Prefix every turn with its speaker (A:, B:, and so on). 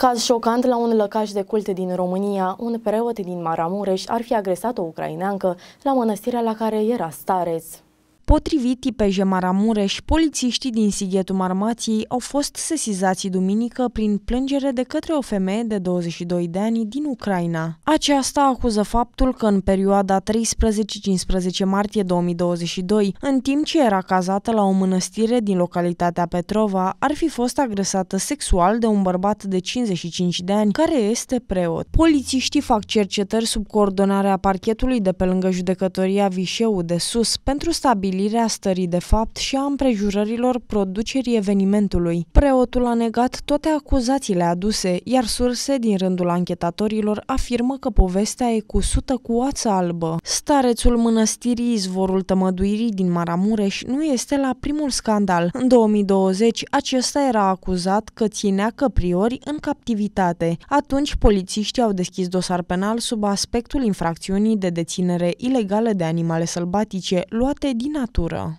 A: Caz șocant la un lăcaș de cult din România, un preot din Maramureș ar fi agresat o ucraineancă la mănăstirea la care era stareț. Potrivit IPJ
B: Maramureș, polițiștii din Sighetul Marmației au fost sesizați duminică prin plângere de către o femeie de 22 de ani din Ucraina. Aceasta acuză faptul că în perioada 13-15 martie 2022, în timp ce era cazată la o mănăstire din localitatea Petrova, ar fi fost agresată sexual de un bărbat de 55 de ani care este preot. Polițiștii fac cercetări sub coordonarea parchetului de pe lângă judecătoria Vișeu de Sus pentru stabilitatea stabilirea stării de fapt și a împrejurărilor producerii evenimentului. Preotul a negat toate acuzațiile aduse, iar surse din rândul anchetatorilor afirmă că povestea e cusută cu oață albă. Starețul mănăstirii Izvorul Tămăduirii din Maramureș nu este la primul scandal. În 2020, acesta era acuzat că ținea căpriori în captivitate. Atunci, polițiștii au deschis dosar penal sub aspectul infracțiunii de deținere ilegală de animale sălbatice luate din naturo